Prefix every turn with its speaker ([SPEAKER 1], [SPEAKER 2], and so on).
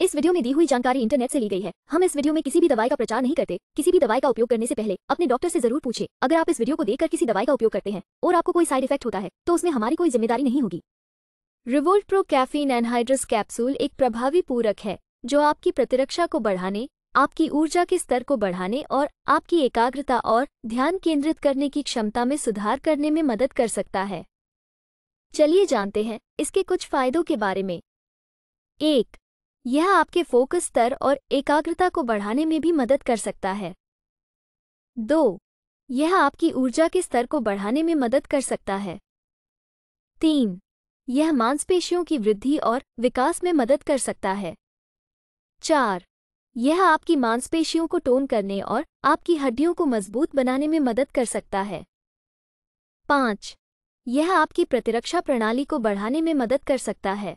[SPEAKER 1] इस वीडियो में दी हुई जानकारी इंटरनेट से ली गई है हम इस वीडियो में किसी भी दवाई का प्रचार नहीं करते किसी भी दवाई का उपयोग करने से पहले अपने डॉक्टर से जरूर पूछे अगर आप इस वीडियो को देखकर किसी दवाई का उपयोग करते हैं और आपको कोई साइड इफेक्ट होता है तो उसमें हमारी कोई जिम्मेदारी नहीं होगी revolt pro caffeine anhydrous capsule एक प्रभावी पूरक है जो आपकी प्रतिरक्षा को बढ़ाने आपकी ऊर्जा के स्तर को बढ़ाने और आपकी एकाग्रता और ध्यान केंद्रित करने की क्षमता में सुधार करने में मदद कर सकता है चलिए जानते हैं इसके कुछ फायदों के बारे में एक यह आपके फोकस स्तर और एकाग्रता को बढ़ाने में भी मदद कर सकता है दो यह आपकी ऊर्जा के स्तर को बढ़ाने में मदद कर सकता है तीन यह मांसपेशियों की वृद्धि और विकास में मदद कर सकता है चार यह आपकी मांसपेशियों को टोन करने और आपकी हड्डियों को मजबूत बनाने में मदद कर सकता है पाँच यह आपकी प्रतिरक्षा प्रणाली को बढ़ाने में मदद कर सकता है